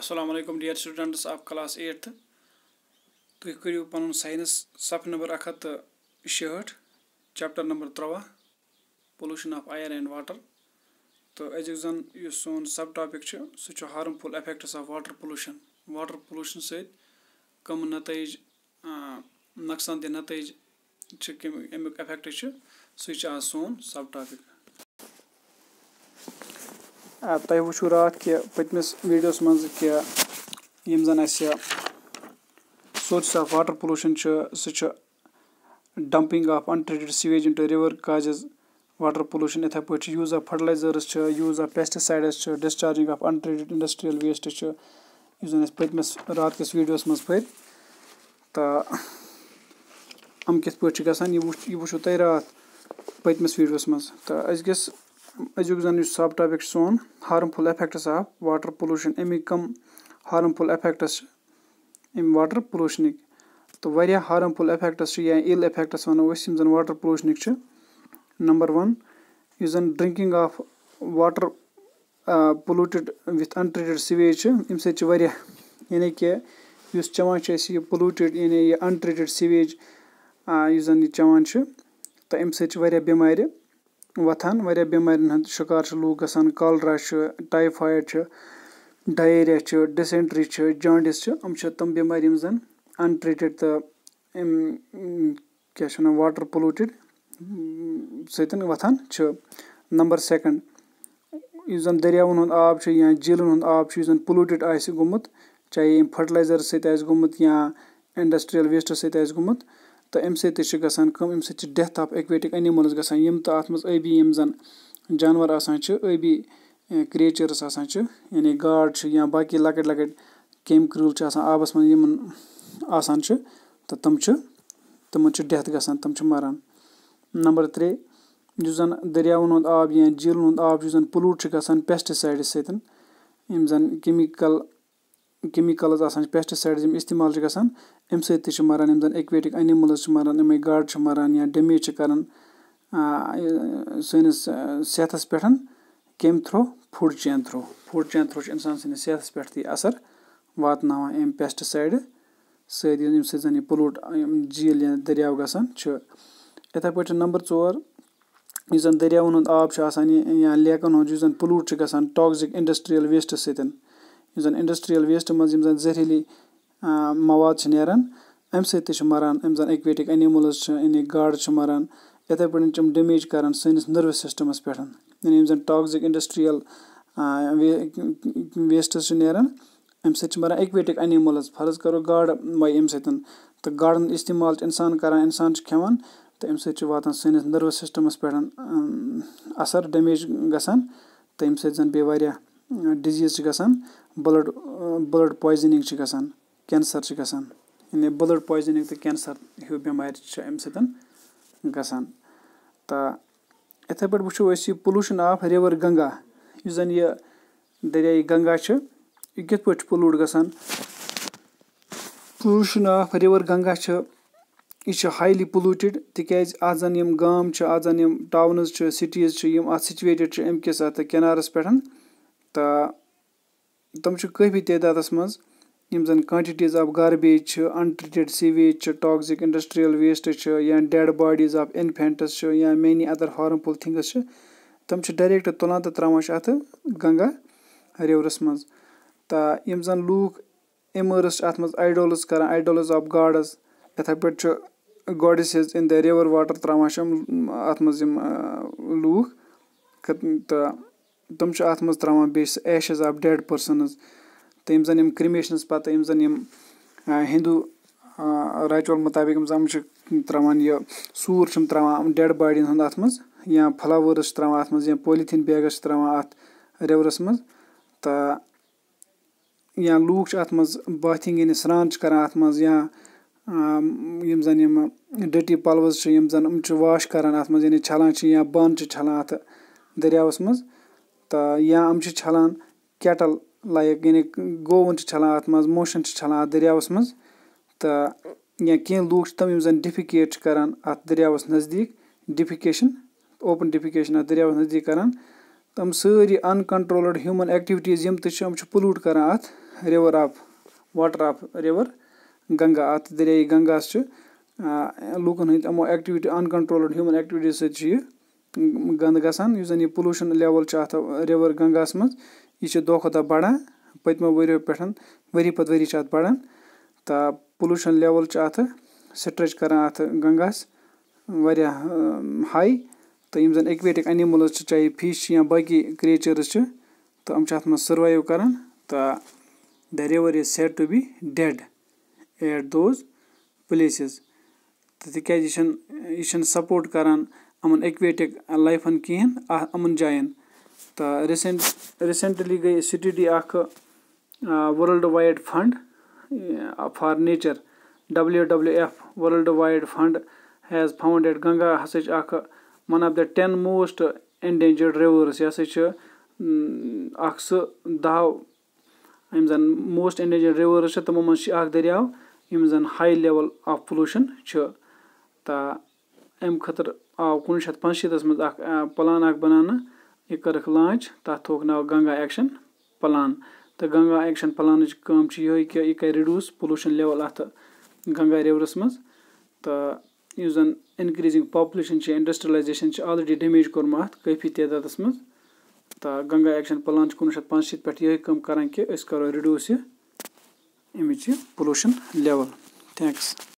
Aslam dear students of class eighth तुम करू पन साइंस सफ नंबर अख हथ शहठ चैप्टर नंबर त्रवा pollution of air and water तो अज जन इस सोन सब टॉपिक सह harmful effects of water pollution water pollution सम नतज नकसान दह नतज अमिक इफेक्ट सह सोन सब टॉपिक تۄہہِ وٕچھو راتھ کہِ پٔتمِس ویٖڈیوَس منٛز کہِ یِم زَن اَسہِ سورٕس آف واٹَر پلوٗشَن چھُ سُہ چھُ dumping of untreated sewage into river causes water pollution یِتھَے پٲٹھۍ چھِ یوٗز آف فٔٹلایزٲرٕس چھِ یوٗز آف پیسٹٕسایڈٕس چھِ discharging of untreated industrial waste چھُ یُس زَن اَسہِ پٔتمِس راتھ کِس ویٖڈیوَس منٛز پٔتۍ تہٕ یِم کِتھ پٲٹھۍ چھِ گژھان یہِ وٕچھ یہِ وٕچھو تۄہہِ راتھ پٔتمِس ویٖڈیوَس منٛز تہٕ أزۍکِس أزیُک زَن یُس سَب ٹاپِک چھُ سون harmful effects of water pollution اَمِکۍ کَم ہارمفُل اٮ۪فٮ۪کٹٕس چھِ اَمہِ واٹَر پُلوٗشنٕکۍ تہٕ واریاہ ہارمفُل اٮ۪فٮ۪کٹٕس چھِ یا اِل اٮ۪فٮ۪کٹٕس وَنو أسۍ یِم زَن واٹَر پُلوٗشنٕکۍ چھِ نمبر وَن یُس زَن ڈِرٛنکِنٛگ آف واٹَر پُلوٗٹِڈ وِتھ اَنٹرٛیٖٹٕڈ سِویج چھِ اَمہِ سۭتۍ چھِ واریاہ یعنی کہِ یُس چٮ۪وان چھِ أسۍ یہِ پُلوٗٹِڈ یعنی یہِ اَنٹرٛیٖٹٕڈ سِویج یُس زَن یہِ چٮ۪وان چھِ تہٕ اَمہِ سۭتۍ چھِ واریاہ بٮ۪مارِ وۄتھان واریاہ بٮ۪مارٮ۪ن ہُنٛد شِکار چھِ لوٗکھ گژھان کالرا چھُ ٹایفایڈ چھُ ڈَیریا چھُ ڈِسٮ۪نٹرٛی چھِ جانڈِس چھِ یِم چھِ تِم بٮ۪مارِ یِم زَن اَنٹرٛیٖٹٕڈ تہٕ اَمہِ کیٛاہ چھِ وَنان واٹَر پوٚلوٗٹِڈ سۭتۍ وۄتھان چھِ نمبر سٮ۪کَنٛڈ یُس زَن دٔریاوَن ہُنٛد آب چھُ یا جیٖلَن ہُنٛد آب چھُ یُس زَن پوٚلوٗٹِڈ آسہِ گوٚمُت چاہے ییٚمہِ فٔٹلایزَر سۭتۍ آسہِ گوٚمُت یا اِنڈَسٹِرٛیَل ویسٹ سۭتۍ آسہِ گوٚمُت تہٕ اَمہِ سۭتۍ تہِ چھِ گژھان کٲم اَمہِ سۭتۍ چھِ ڈٮ۪تھ آف ایٚکویٹِک اَنِمٕلٕز گژھان یِم تہٕ اَتھ منٛز ٲبی یِم زَن جانوَر آسان چھِ ٲبی کرٛیچٲرٕس آسان چھِ یعنی گاڈ چھِ یا باقٕے لۄکٕٹۍ لۄکٕٹۍ کیٚمۍ کرٛوٗل چھِ آسان آبَس منٛز یِمَن آسان چھِ تہٕ تِم چھِ تِمَن چھِ ڈٮ۪تھ گژھان تِم چھِ مَران نمبر ترٛےٚ یُس زَن دٔریاوَن ہُنٛد آب یا جیٖلَن ہُنٛد آب یُس زَن پٕلوٗٹ چھُ گژھان پیسٹٕسایڈٕ سۭتۍ یِم زَن کیٚمِکَل کیٚمِکَلٕز آسان چھِ پیسٹٕسایڈٕز یِم استعمال چھِ گژھان اَمہِ سۭتۍ تہِ چھِ مَران یِم زَن اٮ۪کویٹِک اَنِمٕلٕز چھِ مَران یِمَے گاڈٕ چھِ مَران یا ڈیمیج چھِ کَران سٲنِس صحتَس پٮ۪ٹھ کیٚمہِ through food chain through food chain through چھِ اِنسان سٕنٛدِس صحتَس پٮ۪ٹھ تہِ یہِ اَثر واتناوان اَمہِ پیسٹٕسایڈٕ سۭتۍ ییٚمہِ سۭتۍ زَن یہِ پٕلوٗٹ یِم جھیٖل یا دٔریاو گژھان چھِ یِتھَے پٲٹھۍ چھِ نمبر ژور یُس زَن دٔریاوَن ہُنٛد آب چھُ آسان یا لیکَن ہُنٛد یُس زَن پٕلوٗٹ چھُ گژھان ٹاکزِک اِنڈَسٹِرٛیَل ویسٹہٕ سۭتۍ یُس زَن اِنڈَسٹِرٛیَل ویسٹ منٛز یِم زَن زہریٖلی مواد چھِ نیران اَمہِ سۭتۍ تہِ چھِ مَران یِم زَن اٮ۪کویٹِک اَنِمٕلٕز چھِ یعنی گاڈٕ چھِ مَران یِتھَے پٲٹھۍ چھِ یِم ڈیمیج کَران سٲنِس نٔروَس سِسٹَمَس پٮ۪ٹھ یعنی یِم زَن ٹاکزِک اِنڈَسٹِرٛیَل ویسٹٕز چھِ نیران اَمہِ سۭتۍ چھِ مَران اٮ۪کویٹِک اَنِمٕلز فرض کَرو گاڈٕ مَے اَمہِ سۭتۍ تہٕ گاڈَن ہُنٛد استعمال چھِ اِنسان کَران اِنسان چھِ کھٮ۪وان تہٕ اَمہِ سۭتۍ چھِ واتان سٲنِس نٔروَس سِسٹَمَس پٮ۪ٹھ اَثر ڈیمیج گژھان تہٕ ییٚمہِ سۭتۍ زَن بیٚیہِ واریاہ ڈِزیٖز چھِ گژھان ब्लड ब्लड پویزنِنٛگ چھِ گژھان کینسَر چھِ گژھان یعنی بٕلڈ پویزنِنٛگ تہٕ کینسَر ہیوٗ بٮ۪مارِ چھِ اَمہِ سۭتۍ گژھان تہٕ یِتھَے پٲٹھۍ وٕچھو أسۍ یہِ پُلوٗشَن آف رِوَر گنٛگا یُس زَن یہِ دٔریایہِ گنٛگا چھِ یہِ کِتھ پٲٹھۍ چھِ پُلوٗٹ گژھان پُلوٗشَن آف رِوَر گنٛگا چھِ یہِ چھِ ہایلی پُلوٗٹِڈ تِکیازِ اَتھ زَن یِم گام چھِ اَتھ زَن یِم ٹاونٕز چھِ سِٹیٖز چھِ یِم اَتھ سُچویٹٕڈ چھِ اَمہِ کِس اَتھ کِنارَس پٮ۪ٹھ تہٕ तुमची काफी तद कटिटीज आफ गजची अनट्रीटिड सिजच्या toxic industrial waste dead bodies of इनफसी हारमफल थिंग तरीकट तुलना त्रा गंगा रिवरसू इमर्स आयडोल करा आयडोलड इथे पण गाडस हि इन द रिवर वाटर त्रा अ تِم چھِ اَتھ منٛز تراوان بیٚیہِ سُہ ایشِز آف ڈیڈ پٔرسَنٕز تہٕ یِم زَن یِم کریمیشنٕز پَتہٕ یِم زَن یِم ہِندوٗ راچُول مُطٲبِق یِم زَن یِم چھِ تراوان یہِ سوٗر چھِ یِم تراوان ڈیڈ باڈین ہُند اَتھ منٛز یا فٔلوٲرٕس چھِ تراوان اَتھ منٛز یا پولیٖتھیٖن بیگٕس چھِ تراوان اَتھ رِورَس منٛز تہٕ یا لوٗکھ چھِ اَتھ منٛز باتھِنگ یعنی سران چھِ کران اَتھ منٛز یا یِم زَن یِم ڈٔٹی پَلوٕز چھِ یِم زَن یِم چھِ واش کران اَتھ منٛز یعنی چھَلان چھِ یا بانہٕ چھِ چھلان اَتھ دٔریاوَس منٛز تہٕ یا یِم چھِ چھَلان کٮ۪ٹٕل لایِک یعنی گٲوَن چھِ چھَلان اَتھ منٛز موشَن چھِ چھَلان اَتھ دٔریاوَس منٛز تہٕ یا کینٛہہ لوٗکھ چھِ تِم یِم زَن ڈِفِکیٹ چھِ کَران اَتھ دٔریاوَس نزدیٖک ڈِفِکیشَن اوپُن ڈِفِکیشَن اَتھ دٔریاوَس نزدیٖک کَران تِم سٲری اَنکَنٹرٛولٕڈ ہیوٗمَن ایٚکٹِوِٹیٖز یِم تہِ چھِ یِم چھِ پُلوٗٹ کَران اَتھ river of water of river Ganga اَتھ دٔریاے گنٛگاہَس چھِ لوٗکَن ہٕنٛدۍ یِمو ایٚکٹِوِٹی اَنکَنٹرٛولٕڈ ہیوٗمَن ایٚکٹِوِٹیٖز سۭتۍ چھِ یہِ گنٛدٕ گژھان یُس زَن یہِ پُلوٗشَن لیوَل چھُ اَتھ رِوَر گنٛگاہَس منٛز یہِ چھِ دۄہ کھۄتہٕ دۄہ بَڑان پٔتمیو ؤریو پٮ۪ٹھ ؤری پَتہٕ ؤری چھِ اَتھ بَڑان تہٕ پُلوٗشَن لیوَل چھُ اَتھ سٹرٛچ کَران اَتھ گنٛگاہَس واریاہ ہاے تہٕ یِم زَن ایٚکویٹِک اَنِمٕلٕز چھِ چاہے فِش چھِ یا باقٕے کرٛیچٲرٕز چھِ تہٕ یِم چھِ اَتھ منٛز سٔروایِو کَران تہٕ the river is said to be dead at those places تہٕ تِکیٛازِ یہِ چھَنہٕ یہِ چھَنہٕ سَپوٹ کَران یِمَن ایٚکویٹِک لایفَن کِہیٖنۍ یِمَن جایَن تہٕ ریٖسنٛٹ ریٖسنٛٹلی گٔے سی ڈی اَکھ world wide fund for nature W W F world wide fund has founded Ganga ہَسا چھِ اَکھ one of the ten most endangered rivers یہِ ہَسا چھِ اَکھ سُہ دَہو یِم زَن موسٹ اِنڈینجٲڈ رِوٲرٕس چھِ تِمو منٛز چھِ اَکھ دٔریاو یِم زَن ہاے لیوٕل آف پُلوٗشَن چھِ تہٕ اَمہِ خٲطرٕ آو کُنوُہ شیٚتھ پانٛژھ شیٖتَس منٛز اَکھ پٕلان اَکھ بَناونہٕ یہِ کٔرٕکھ لانچ تَتھ تھوٚوُکھ ناو گنٛگا ایٚکشَن پٕلان تہٕ گنٛگا ایٚکشَن پٕلانٕچ کٲم چھِ یِہوٚے کہِ یہِ کَرِ رِڈیوٗس پُلوٗشَن لٮ۪وٕل اَتھ گنٛگا رِوَرَس منٛز تہٕ یُس زَن اِنکرٛیٖزِنٛگ پاپلیشَن چھِ اِنڈَسٹِرٛیلایزیشَن چھِ آلریڈی ڈیمیج کوٚرمُت اَتھ کٲفی تعدادَس منٛز تہٕ گنٛگا ایٚکشَن پٕلان چھِ کُنوُہ شیٚتھ پانٛژھ شیٖتھ پٮ۪ٹھ یِہوٚے کٲم کَران کہِ أسۍ کَرو رِڈیوٗس یہِ اَمِچ یہِ پُلوٗشَن لٮ۪وٕل تھینٛکٕس